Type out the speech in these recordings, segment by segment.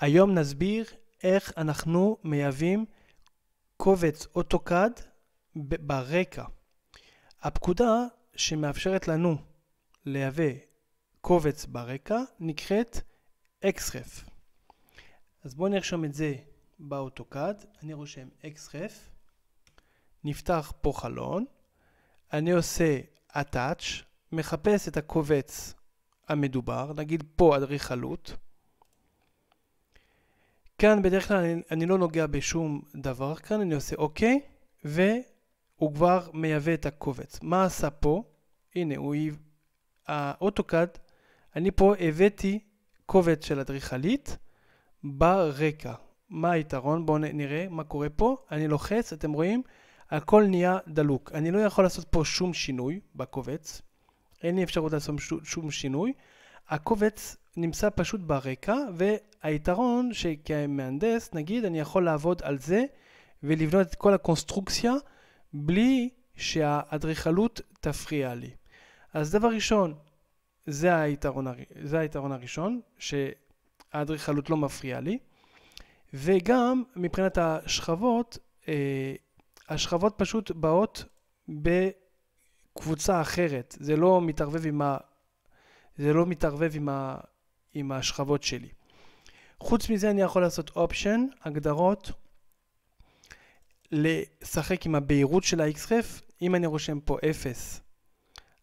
היום נסביר איך אנחנו מייבאים קובץ אוטוקאד ברקע. הפקודה שמאפשרת לנו לייבא קובץ ברקע נקראת XREF. אז בואו נרשום את זה באוטוקאד, אני רושם XREF, נפתח פה חלון, אני עושה attach, מחפש את הקובץ המדובר, נגיד פה אדריכלות, כאן בדרך כלל אני, אני לא נוגע בשום דבר, כאן אני עושה אוקיי, והוא כבר מייבא את הקובץ. מה עשה פה? הנה, הוא... האוטוקאד, אני פה הבאתי קובץ של אדריכלית ברקע. מה היתרון? בואו נראה מה קורה פה. אני לוחץ, אתם רואים? הכל נהיה דלוק. אני לא יכול לעשות פה שום שינוי בקובץ. אין לי אפשרות לעשות שום שינוי. הקובץ נמצא פשוט ברקע, והיתרון שכמהנדס, נגיד, אני יכול לעבוד על זה ולבנות את כל הקונסטרוקציה בלי שהאדריכלות תפריע לי. אז דבר ראשון, זה היתרון, זה היתרון הראשון, שהאדריכלות לא מפריעה לי, וגם מבחינת השכבות, אה, השכבות פשוט באות בקבוצה אחרת, זה לא מתערבב עם זה לא מתערבב עם, ה, עם השכבות שלי. חוץ מזה אני יכול לעשות אופשן, הגדרות, לשחק עם הבהירות של ה-XRF, אם אני רושם פה 0,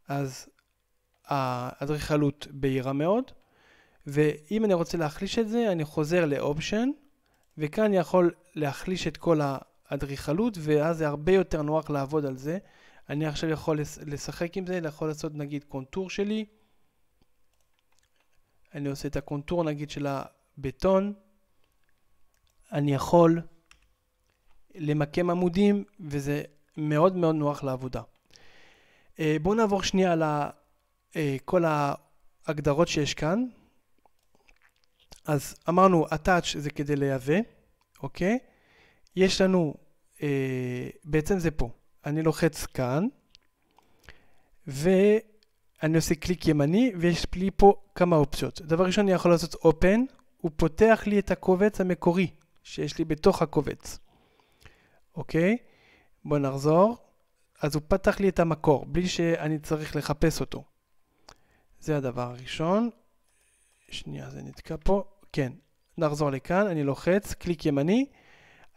אז האדריכלות בהירה מאוד, ואם אני רוצה להחליש את זה, אני חוזר לאופשן, וכאן אני יכול להחליש את כל האדריכלות, ואז זה הרבה יותר נוח לעבוד על זה. אני עכשיו יכול לשחק עם זה, אני יכול לעשות נגיד קונטור שלי, אני עושה את הקונטור נגיד של הבטון, אני יכול למקם עמודים וזה מאוד מאוד נוח לעבודה. אה, בואו נעבור שנייה על אה, כל ההגדרות שיש כאן. אז אמרנו, attach זה כדי לייבא, אוקיי? יש לנו, אה, בעצם זה פה. אני לוחץ כאן, ו... אני עושה קליק ימני ויש לי פה כמה אופציות. דבר ראשון, אני יכול לעשות open, הוא פותח לי את הקובץ המקורי שיש לי בתוך הקובץ. אוקיי? בואו נחזור. אז הוא פתח לי את המקור, בלי שאני צריך לחפש אותו. זה הדבר הראשון. שנייה, זה נתקע פה. כן, נחזור לכאן, אני לוחץ, קליק ימני.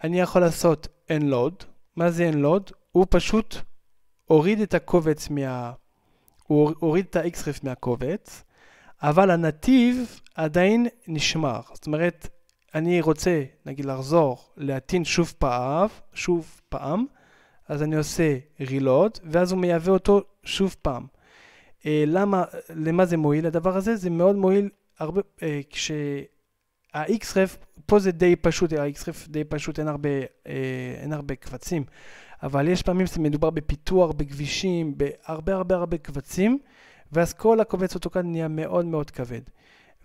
אני יכול לעשות unload. מה זה unload? הוא פשוט הוריד את הקובץ מה... הוא הוריד את ה xrf מהקובץ, אבל הנתיב עדיין נשמר. זאת אומרת, אני רוצה, נגיד, לחזור, להטעין שוב פעם, שוב פעם, אז אני עושה רילוד, ואז הוא מייבא אותו שוב פעם. אה, למה, למה זה מועיל הדבר הזה? זה מאוד מועיל הרבה, אה, כשה xrf פה זה די פשוט, ה xrf די פשוט, אין הרבה, אה, אין הרבה קבצים, אבל יש פעמים שמדובר בפיתוח, בכבישים, בהרבה הרבה הרבה קבצים, ואז כל הקובץ אוטוקאד נהיה מאוד מאוד כבד.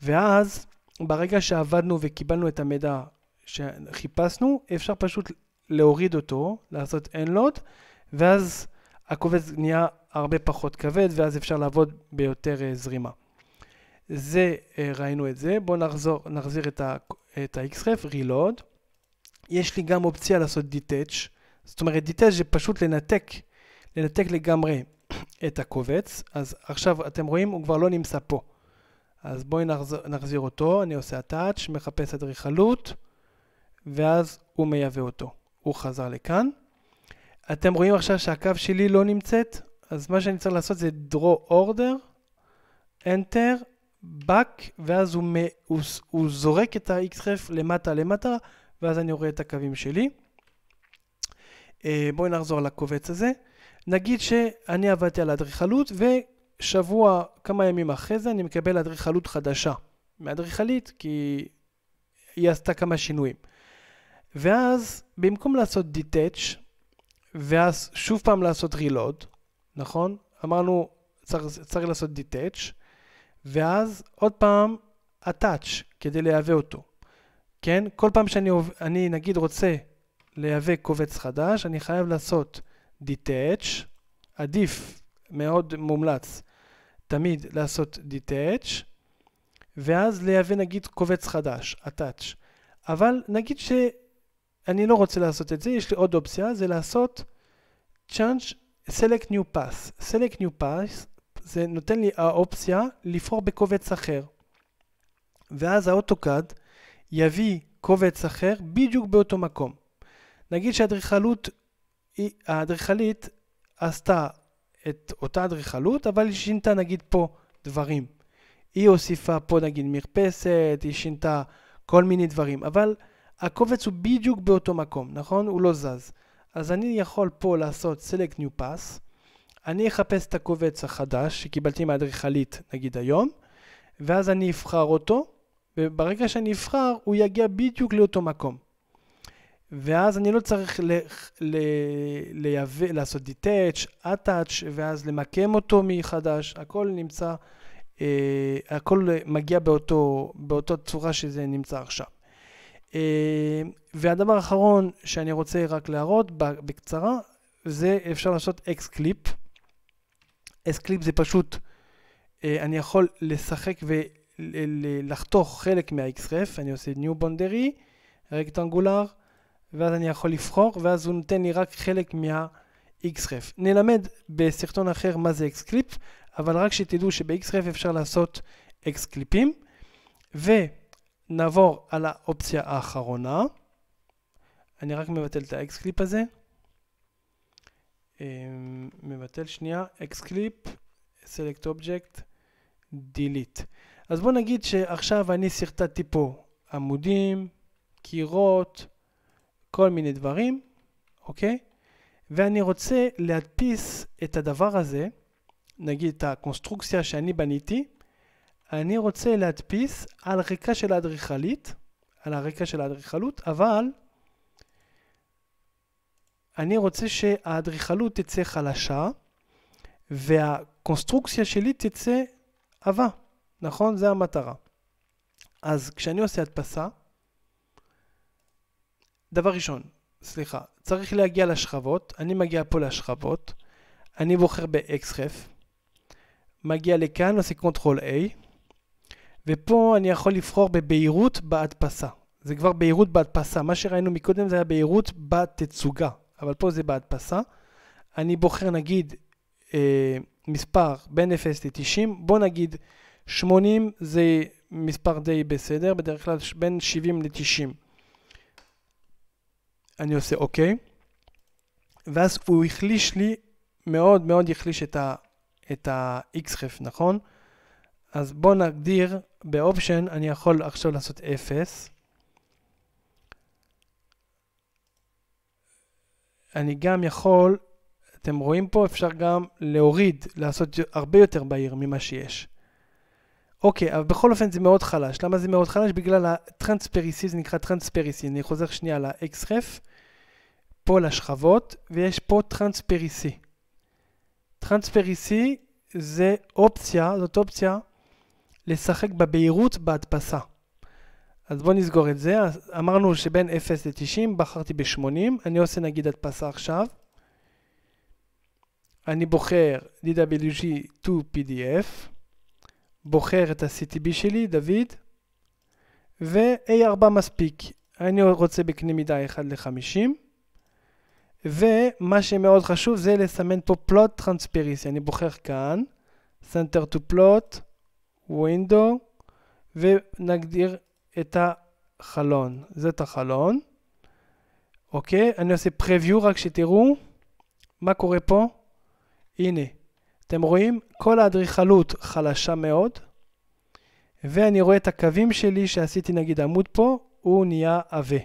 ואז, ברגע שעבדנו וקיבלנו את המידע שחיפשנו, אפשר פשוט להוריד אותו, לעשות Nload, ואז הקובץ נהיה הרבה פחות כבד, ואז אפשר לעבוד ביותר אה, זרימה. זה, אה, ראינו את זה. בואו נחזור, נחזיר את ה xref reload. יש לי גם אופציה לעשות detach, זאת אומרת, דיטש זה פשוט לנתק, לנתק לגמרי את הקובץ. אז עכשיו אתם רואים, הוא כבר לא נמצא פה. אז בואי נחזיר, נחזיר אותו, אני עושה הטאץ', מחפש אדריכלות, ואז הוא מייבא אותו. הוא חזר לכאן. אתם רואים עכשיו שהקו שלי לא נמצאת, אז מה שאני צריך לעשות זה draw order, enter, back, ואז הוא, מ, הוא, הוא זורק את ה-xref למטה למטה, ואז אני רואה את הקווים שלי. אה, בואי נחזור לקובץ הזה. נגיד שאני עבדתי על אדריכלות ושבוע, כמה ימים אחרי זה, אני מקבל אדריכלות חדשה מאדריכלית, כי היא עשתה כמה שינויים. ואז במקום לעשות דיטאץ', ואז שוב פעם לעשות רילוד, נכון? אמרנו צריך, צריך לעשות דיטאץ', ואז עוד פעם הטאץ', כדי לייבא אותו, כן? כל פעם שאני אני נגיד רוצה לייבא קובץ חדש, אני חייב לעשות detach, עדיף, מאוד מומלץ, תמיד לעשות detach, ואז לייבא נגיד קובץ חדש, attach. אבל נגיד שאני לא רוצה לעשות את זה, יש לי עוד אופציה, זה לעשות change select new path. select new path זה נותן לי האופציה לבחור בקובץ אחר. ואז האוטוקאד יביא קובץ אחר בדיוק באותו מקום. נגיד שהאדריכלות, האדריכלית עשתה את אותה אדריכלות, אבל היא שינתה נגיד פה דברים. היא הוסיפה פה נגיד מרפסת, היא שינתה כל מיני דברים, אבל הקובץ הוא בדיוק באותו מקום, נכון? הוא לא זז. אז אני יכול פה לעשות select new pass, אני אחפש את הקובץ החדש שקיבלתי מהאדריכלית נגיד היום, ואז אני אבחר אותו, וברגע שאני אבחר הוא יגיע בדיוק לאותו מקום. ואז אני לא צריך ל, ל, ליווה, לעשות detach, attach, ואז למקם אותו מחדש, הכל נמצא, אה, הכל מגיע באותו, באותו צורה שזה נמצא עכשיו. אה, והדבר האחרון שאני רוצה רק להראות בקצרה, זה אפשר לעשות אקס-קליפ. אקס-קליפ זה פשוט, אה, אני יכול לשחק ולחתוך חלק מה-XRF, אני עושה New Boundary, Rectangular, ואז אני יכול לבחור, ואז הוא נותן לי רק חלק מה xref נלמד בסרטון אחר מה זה XClip, אבל רק שתדעו שב xref אפשר לעשות XCLIPים, ונעבור על האופציה האחרונה. אני רק מבטל את ה-XClip הזה. אה, מבטל שנייה, XClip, Select Object, Delete. אז בואו נגיד שעכשיו אני סרטטתי פה עמודים, קירות, כל מיני דברים, אוקיי? ואני רוצה להדפיס את הדבר הזה, נגיד את הקונסטרוקציה שאני בניתי, אני רוצה להדפיס על רקע של האדריכלית, על הרקע של האדריכלות, אבל אני רוצה שהאדריכלות תצא חלשה והקונסטרוקציה שלי תצא עבה, נכון? זה המטרה. אז כשאני עושה הדפסה, דבר ראשון, סליחה, צריך להגיע לשכבות, אני מגיע פה לשכבות, אני בוחר ב-XF, מגיע לכאן, עושה קונטרול A, ופה אני יכול לבחור בבהירות בהדפסה. זה כבר בהירות בהדפסה, מה שראינו מקודם זה היה בהירות בתצוגה, אבל פה זה בהדפסה. אני בוחר נגיד אה, מספר בין 0 ל-90, בוא נגיד 80 זה מספר די בסדר, בדרך כלל בין 70 ל-90. אני עושה אוקיי, ואז הוא החליש לי, מאוד מאוד החליש את ה... את ה נכון? אז בואו נגדיר באופשן, אני יכול עכשיו לעשות 0. אני גם יכול, אתם רואים פה, אפשר גם להוריד, לעשות הרבה יותר בהיר ממה שיש. אוקיי, אבל בכל אופן זה מאוד חלש. למה זה מאוד חלש? בגלל הטרנספריסי, זה נקרא טרנספריסי. אני חוזר שנייה לאקסרף, פה לשכבות, ויש פה טרנספריסי. טרנספריסי זה אופציה, זאת אופציה לשחק בבהירות בהדפסה. אז בואו נסגור את זה. אמרנו שבין 0 ל-90, בחרתי ב-80. אני עושה נגיד הדפסה עכשיו. אני בוחר DWG 2 PDF. בוחר את ה-CTB שלי, דוד, ו-A4 מספיק. אני רוצה בקנה מידה 1 ל-50, ומה שמאוד חשוב זה לסמן פה plot transparency. אני בוחר כאן, center to plot, window, ונגדיר את החלון. זה את החלון. אוקיי, אני עושה preview רק שתראו מה קורה פה. הנה. אתם רואים? כל האדריכלות חלשה מאוד, ואני רואה את הקווים שלי שעשיתי נגיד עמוד פה, הוא נהיה עבה.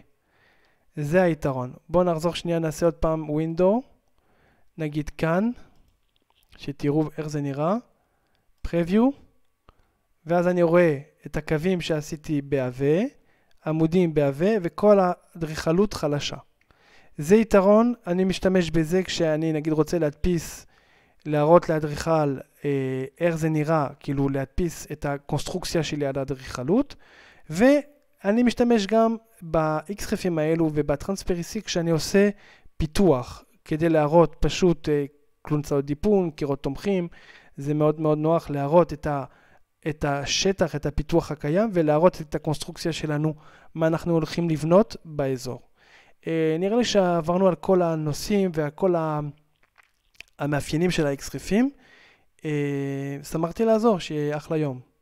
זה היתרון. בואו נחזור שנייה, נעשה עוד פעם ווינדו, נגיד כאן, שתראו איך זה נראה, preview, ואז אני רואה את הקווים שעשיתי בעבה, עמודים בעבה, וכל האדריכלות חלשה. זה יתרון, אני משתמש בזה כשאני נגיד רוצה להדפיס להראות לאדריכל אה, איך זה נראה, כאילו להדפיס את הקונסטרוקציה שלי על האדריכלות, ואני משתמש גם ב-X-חפים האלו ובטרנספריסי כשאני עושה פיתוח, כדי להראות פשוט אה, קלונצאות דיפון, קירות תומכים, זה מאוד מאוד נוח להראות את, ה, את השטח, את הפיתוח הקיים, ולהראות את הקונסטרוקציה שלנו, מה אנחנו הולכים לבנות באזור. אה, נראה לי שעברנו על כל הנושאים ועל כל המאפיינים של האקס ריפים. שמחתי אה, לעזור, שיהיה אחלה יום.